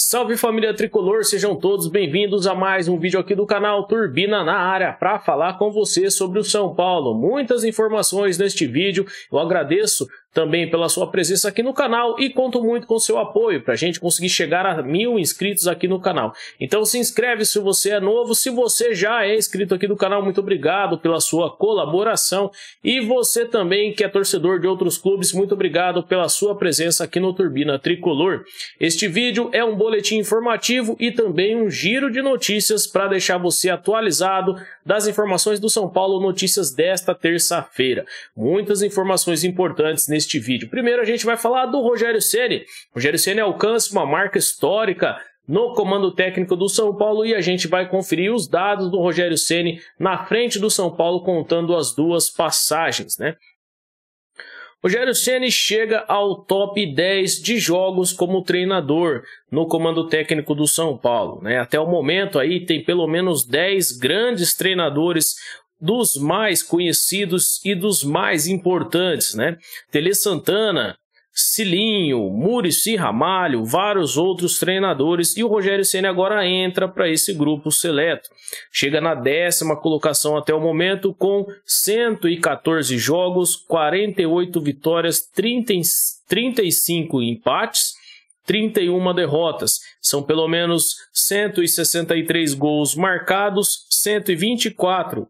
Salve família tricolor, sejam todos bem-vindos a mais um vídeo aqui do canal Turbina na área para falar com você sobre o São Paulo. Muitas informações neste vídeo, eu agradeço também pela sua presença aqui no canal e conto muito com seu apoio para a gente conseguir chegar a mil inscritos aqui no canal. Então se inscreve se você é novo, se você já é inscrito aqui do canal, muito obrigado pela sua colaboração e você também que é torcedor de outros clubes, muito obrigado pela sua presença aqui no Turbina Tricolor. Este vídeo é um boletim informativo e também um giro de notícias para deixar você atualizado das informações do São Paulo Notícias desta terça-feira. Muitas informações importantes neste vídeo. Primeiro a gente vai falar do Rogério Ceni. Rogério Ceni é alcança uma marca histórica no comando técnico do São Paulo e a gente vai conferir os dados do Rogério Ceni na frente do São Paulo contando as duas passagens, né? Rogério Ceni chega ao top 10 de jogos como treinador no comando técnico do São Paulo. Né? Até o momento aí tem pelo menos 10 grandes treinadores dos mais conhecidos e dos mais importantes, né? Tele Santana, Cilinho, Murici Ramalho, vários outros treinadores e o Rogério Ceni agora entra para esse grupo seleto. Chega na décima colocação até o momento com 114 jogos, 48 vitórias, 30, 35 empates, 31 derrotas. São pelo menos 163 gols marcados, 124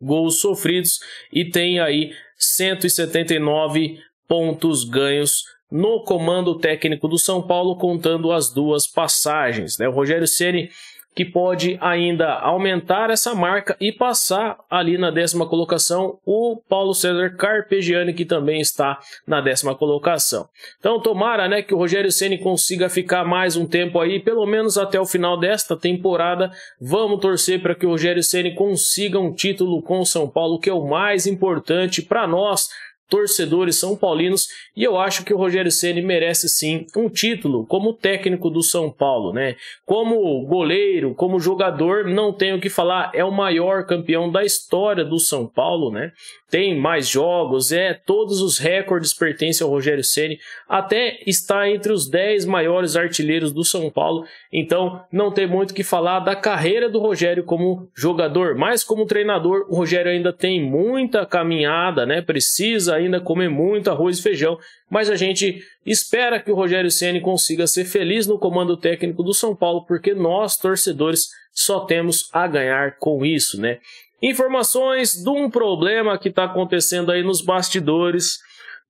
gols sofridos e tem aí 179 pontos ganhos no comando técnico do São Paulo, contando as duas passagens. Né? O Rogério Ceni que pode ainda aumentar essa marca e passar ali na décima colocação o Paulo César Carpegiani, que também está na décima colocação. Então, tomara né, que o Rogério Ceni consiga ficar mais um tempo aí, pelo menos até o final desta temporada. Vamos torcer para que o Rogério Ceni consiga um título com o São Paulo, que é o mais importante para nós torcedores são paulinos e eu acho que o Rogério Ceni merece sim um título como técnico do São Paulo, né? Como goleiro, como jogador, não tenho o que falar, é o maior campeão da história do São Paulo, né? Tem mais jogos, é todos os recordes pertencem ao Rogério Ceni, até está entre os 10 maiores artilheiros do São Paulo. Então, não tem muito o que falar da carreira do Rogério como jogador, mas como treinador, o Rogério ainda tem muita caminhada, né? Precisa ainda comer muito arroz e feijão, mas a gente espera que o Rogério Ceni consiga ser feliz no comando técnico do São Paulo, porque nós torcedores só temos a ganhar com isso, né? Informações de um problema que está acontecendo aí nos bastidores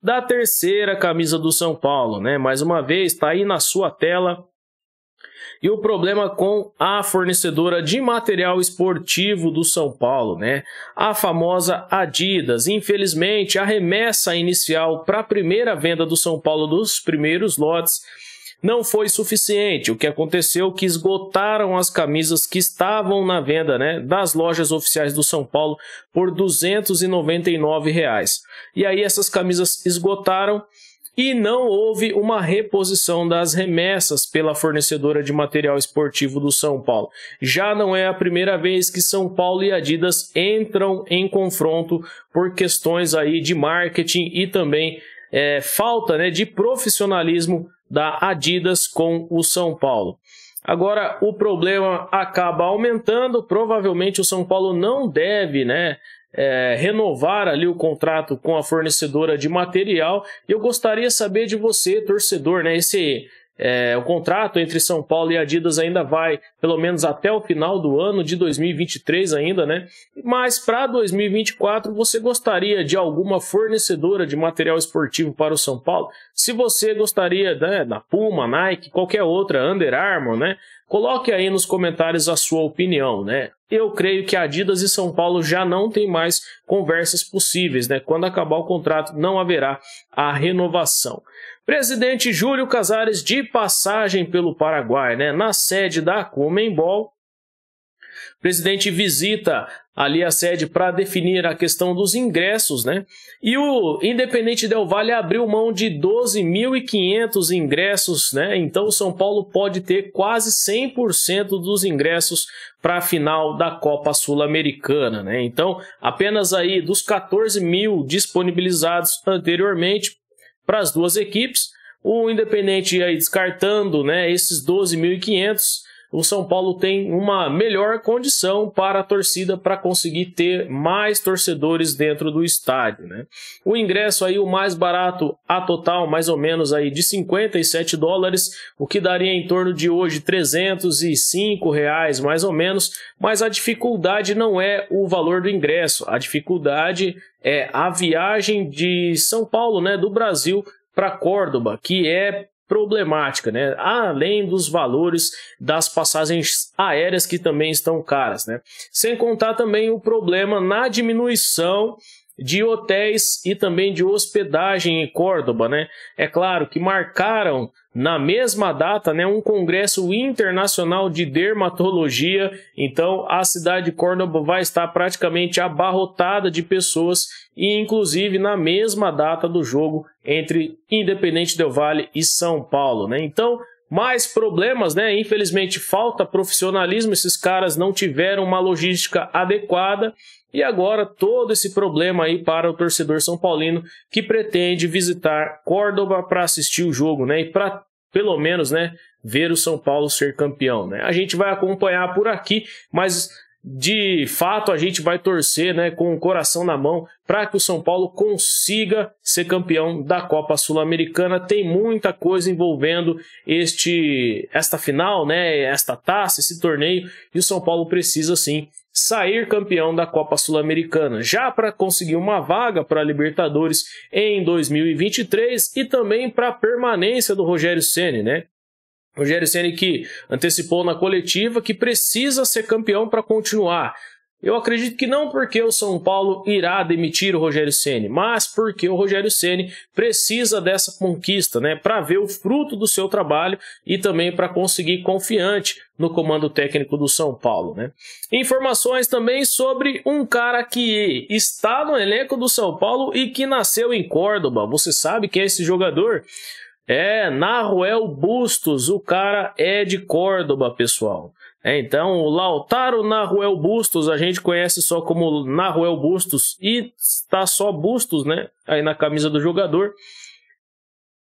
da terceira camisa do São Paulo, né? Mais uma vez, está aí na sua tela e o problema com a fornecedora de material esportivo do São Paulo, né? A famosa Adidas. Infelizmente, a remessa inicial para a primeira venda do São Paulo dos primeiros lotes não foi suficiente. O que aconteceu que esgotaram as camisas que estavam na venda né, das lojas oficiais do São Paulo por R$ 299. Reais. E aí essas camisas esgotaram e não houve uma reposição das remessas pela fornecedora de material esportivo do São Paulo. Já não é a primeira vez que São Paulo e Adidas entram em confronto por questões aí de marketing e também é, falta né, de profissionalismo da Adidas com o São Paulo. Agora o problema acaba aumentando, provavelmente o São Paulo não deve né, é, renovar ali o contrato com a fornecedora de material. E eu gostaria de saber de você, torcedor, né? Esse é, o contrato entre São Paulo e Adidas ainda vai pelo menos até o final do ano de 2023 ainda, né? Mas para 2024 você gostaria de alguma fornecedora de material esportivo para o São Paulo? Se você gostaria né, da Puma, Nike, qualquer outra, Under Armour, né? Coloque aí nos comentários a sua opinião, né? Eu creio que Adidas e São Paulo já não tem mais conversas possíveis, né? Quando acabar o contrato não haverá a renovação. Presidente Júlio Casares de passagem pelo Paraguai, né, na sede da Comembol. O presidente visita ali a sede para definir a questão dos ingressos, né? E o Independente Del Valle abriu mão de 12.500 ingressos, né? Então o São Paulo pode ter quase 100% dos ingressos para a final da Copa Sul-Americana, né? Então, apenas aí dos 14 mil disponibilizados anteriormente, para as duas equipes. O Independente aí descartando né, esses 12.500 o São Paulo tem uma melhor condição para a torcida para conseguir ter mais torcedores dentro do estádio, né? O ingresso aí o mais barato a total, mais ou menos aí de 57 dólares, o que daria em torno de hoje 305 reais, mais ou menos. Mas a dificuldade não é o valor do ingresso, a dificuldade é a viagem de São Paulo, né, do Brasil para Córdoba, que é problemática, né? além dos valores das passagens aéreas que também estão caras. Né? Sem contar também o problema na diminuição de hotéis e também de hospedagem em Córdoba, né? É claro que marcaram na mesma data, né, um congresso internacional de dermatologia. Então, a cidade de Córdoba vai estar praticamente abarrotada de pessoas e inclusive na mesma data do jogo entre Independente Del Valle e São Paulo, né? Então, mais problemas, né? Infelizmente falta profissionalismo, esses caras não tiveram uma logística adequada e agora todo esse problema aí para o torcedor são paulino que pretende visitar Córdoba para assistir o jogo, né? E para pelo menos, né, ver o São Paulo ser campeão, né? A gente vai acompanhar por aqui, mas de fato a gente vai torcer né, com o coração na mão para que o São Paulo consiga ser campeão da Copa Sul-Americana. Tem muita coisa envolvendo este esta final, né, esta taça, esse torneio, e o São Paulo precisa sim sair campeão da Copa Sul-Americana, já para conseguir uma vaga para a Libertadores em 2023 e também para a permanência do Rogério Ceni, né? Rogério Ceni que antecipou na coletiva que precisa ser campeão para continuar. Eu acredito que não porque o São Paulo irá demitir o Rogério Ceni, mas porque o Rogério Ceni precisa dessa conquista, né, para ver o fruto do seu trabalho e também para conseguir confiante no comando técnico do São Paulo, né? Informações também sobre um cara que está no elenco do São Paulo e que nasceu em Córdoba. Você sabe quem é esse jogador? É, Naruel Bustos, o cara é de Córdoba, pessoal. É, então, o Lautaro Naruel Bustos, a gente conhece só como Naruel Bustos e está só Bustos, né? Aí na camisa do jogador.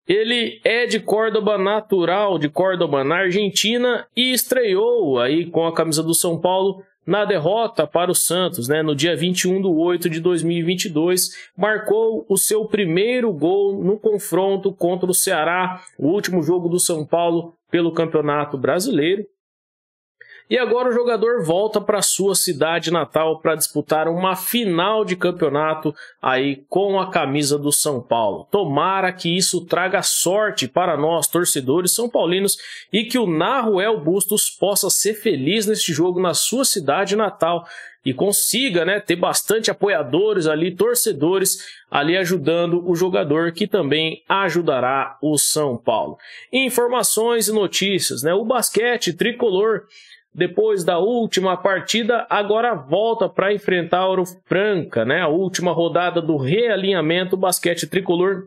Ele é de Córdoba natural, de Córdoba na Argentina e estreou aí com a camisa do São Paulo na derrota para o Santos, né, no dia 21 de 8 de 2022, marcou o seu primeiro gol no confronto contra o Ceará, o último jogo do São Paulo pelo Campeonato Brasileiro. E agora o jogador volta para sua cidade natal para disputar uma final de campeonato aí com a camisa do São Paulo. Tomara que isso traga sorte para nós, torcedores são paulinos, e que o Naruel Bustos possa ser feliz neste jogo na sua cidade natal e consiga né, ter bastante apoiadores ali, torcedores ali ajudando o jogador que também ajudará o São Paulo. Informações e notícias, né? O basquete tricolor depois da última partida, agora volta para enfrentar Ouro Franca, né? A última rodada do realinhamento basquete tricolor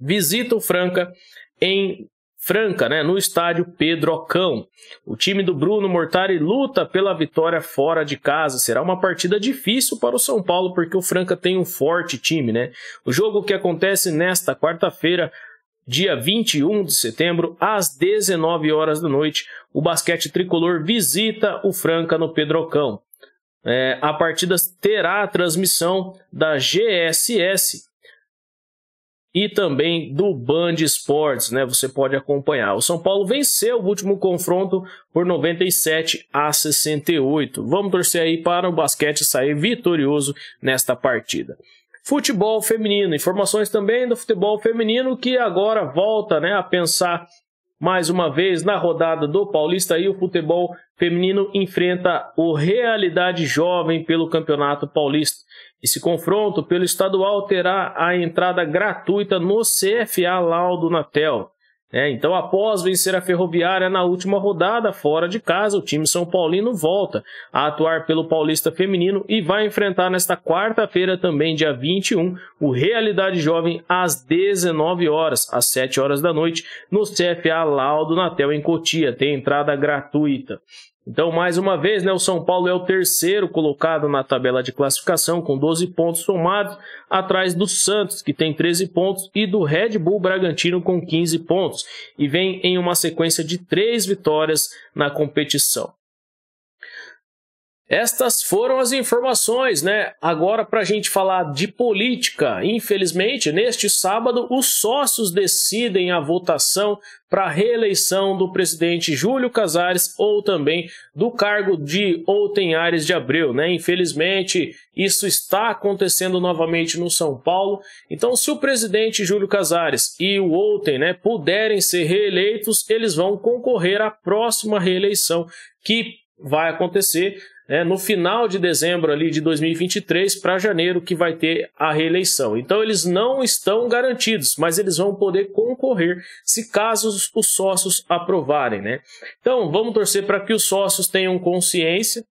visita o Franca em Franca, né, no estádio Pedrocão. O time do Bruno Mortari luta pela vitória fora de casa. Será uma partida difícil para o São Paulo porque o Franca tem um forte time, né? O jogo que acontece nesta quarta-feira dia 21 de setembro, às 19 horas da noite, o basquete tricolor visita o Franca no Pedrocão. É, a partida terá a transmissão da GSS e também do Band Esportes, né? Você pode acompanhar. O São Paulo venceu o último confronto por 97 a 68. Vamos torcer aí para o basquete sair vitorioso nesta partida futebol feminino. Informações também do futebol feminino que agora volta né, a pensar mais uma vez na rodada do Paulista e o futebol feminino enfrenta o Realidade Jovem pelo Campeonato Paulista. Esse confronto pelo estadual terá a entrada gratuita no CFA Laudo Natel. É, então, após vencer a Ferroviária na última rodada, fora de casa, o time São Paulino volta a atuar pelo Paulista Feminino e vai enfrentar nesta quarta-feira, também dia 21, o Realidade Jovem às 19 horas, às 7 horas da noite, no CFA Laudo Natel em Cotia. Tem entrada gratuita. Então, mais uma vez, né, o São Paulo é o terceiro colocado na tabela de classificação, com 12 pontos somados, atrás do Santos, que tem 13 pontos, e do Red Bull Bragantino, com 15 pontos, e vem em uma sequência de três vitórias na competição. Estas foram as informações, né? Agora, para a gente falar de política, infelizmente, neste sábado, os sócios decidem a votação para a reeleição do presidente Júlio Casares ou também do cargo de Ares de Abreu, né? Infelizmente, isso está acontecendo novamente no São Paulo. Então, se o presidente Júlio Casares e o Outen, né, puderem ser reeleitos, eles vão concorrer à próxima reeleição que vai acontecer né, no final de dezembro ali de 2023 para janeiro que vai ter a reeleição. Então eles não estão garantidos, mas eles vão poder concorrer se caso os sócios aprovarem. Né? Então vamos torcer para que os sócios tenham consciência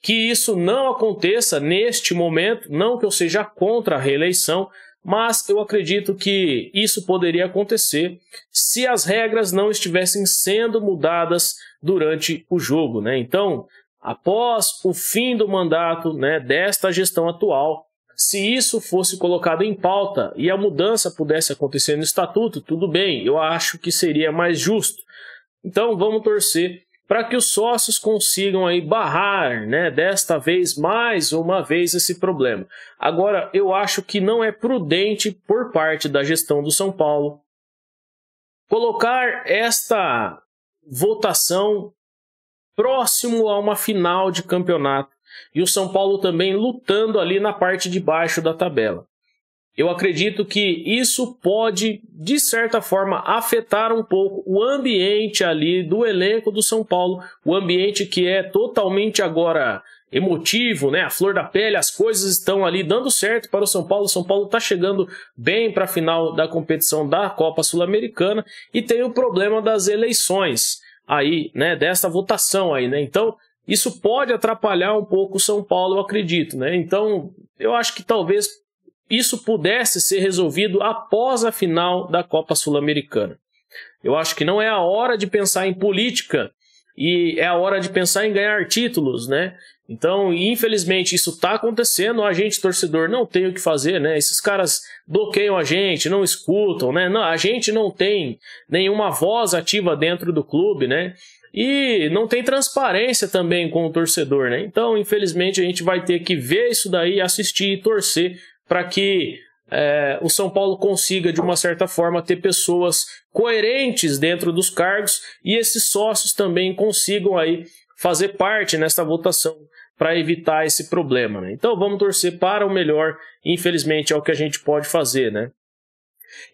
que isso não aconteça neste momento, não que eu seja contra a reeleição, mas eu acredito que isso poderia acontecer se as regras não estivessem sendo mudadas durante o jogo, né? Então, após o fim do mandato né, desta gestão atual, se isso fosse colocado em pauta e a mudança pudesse acontecer no estatuto, tudo bem, eu acho que seria mais justo. Então vamos torcer para que os sócios consigam aí barrar, né, desta vez mais uma vez esse problema. Agora, eu acho que não é prudente por parte da gestão do São Paulo colocar esta votação próximo a uma final de campeonato e o São Paulo também lutando ali na parte de baixo da tabela. Eu acredito que isso pode, de certa forma, afetar um pouco o ambiente ali do elenco do São Paulo, o ambiente que é totalmente agora emotivo, né? A flor da pele, as coisas estão ali dando certo para o São Paulo. O São Paulo está chegando bem para a final da competição da Copa Sul-Americana e tem o problema das eleições aí, né, dessa votação aí, né? Então, isso pode atrapalhar um pouco o São Paulo, eu acredito, né? Então, eu acho que talvez isso pudesse ser resolvido após a final da Copa Sul-Americana. Eu acho que não é a hora de pensar em política e é a hora de pensar em ganhar títulos, né? Então, infelizmente, isso está acontecendo. A gente, torcedor, não tem o que fazer, né? Esses caras bloqueiam a gente, não escutam, né? Não, a gente não tem nenhuma voz ativa dentro do clube, né? E não tem transparência também com o torcedor, né? Então, infelizmente, a gente vai ter que ver isso daí, assistir e torcer para que é, o São Paulo consiga, de uma certa forma, ter pessoas coerentes dentro dos cargos e esses sócios também consigam aí fazer parte nesta votação para evitar esse problema. Né? Então vamos torcer para o melhor, infelizmente é o que a gente pode fazer. Né?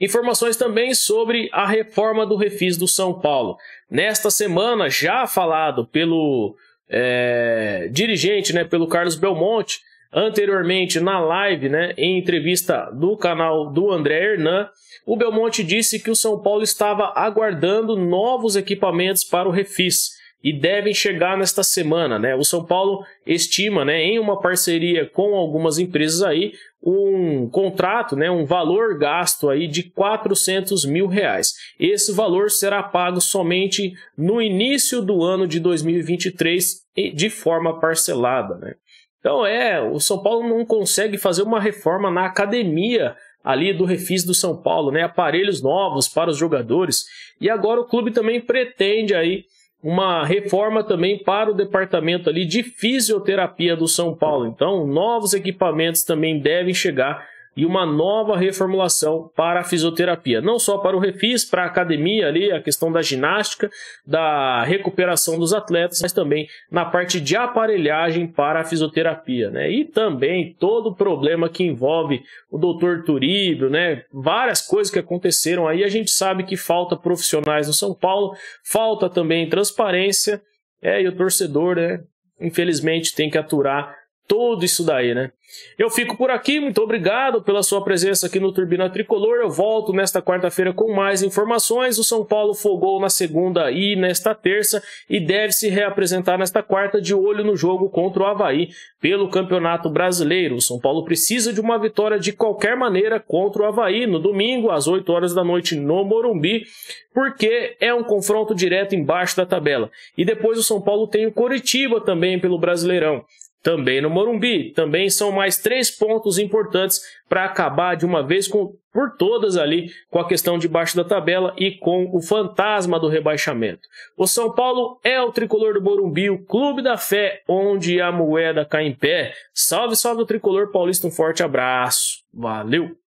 Informações também sobre a reforma do refis do São Paulo. Nesta semana, já falado pelo é, dirigente, né, pelo Carlos Belmonte, anteriormente na live, né, em entrevista do canal do André Hernan, o Belmonte disse que o São Paulo estava aguardando novos equipamentos para o refis e devem chegar nesta semana. Né? O São Paulo estima, né, em uma parceria com algumas empresas aí, um contrato, né, um valor gasto aí de 400 mil reais. Esse valor será pago somente no início do ano de 2023 e de forma parcelada. Né? Então é, o São Paulo não consegue fazer uma reforma na academia ali do Refis do São Paulo, né? Aparelhos novos para os jogadores. E agora o clube também pretende aí uma reforma também para o departamento ali de fisioterapia do São Paulo. Então, novos equipamentos também devem chegar e uma nova reformulação para a fisioterapia, não só para o refis, para a academia ali, a questão da ginástica, da recuperação dos atletas, mas também na parte de aparelhagem para a fisioterapia, né? E também todo o problema que envolve o doutor Turíbio, né? Várias coisas que aconteceram aí, a gente sabe que falta profissionais no São Paulo, falta também transparência, é, e o torcedor, né? Infelizmente tem que aturar todo isso daí, né? Eu fico por aqui, muito obrigado pela sua presença aqui no Turbina Tricolor. Eu volto nesta quarta-feira com mais informações. O São Paulo fogou na segunda e nesta terça e deve se reapresentar nesta quarta de olho no jogo contra o Havaí pelo Campeonato Brasileiro. O São Paulo precisa de uma vitória de qualquer maneira contra o Havaí no domingo às 8 horas da noite no Morumbi, porque é um confronto direto embaixo da tabela. E depois o São Paulo tem o Coritiba também pelo Brasileirão também no Morumbi. Também são mais três pontos importantes para acabar de uma vez com, por todas ali com a questão de baixo da tabela e com o fantasma do rebaixamento. O São Paulo é o tricolor do Morumbi, o clube da fé, onde a moeda cai em pé. Salve, salve o tricolor paulista, um forte abraço. Valeu!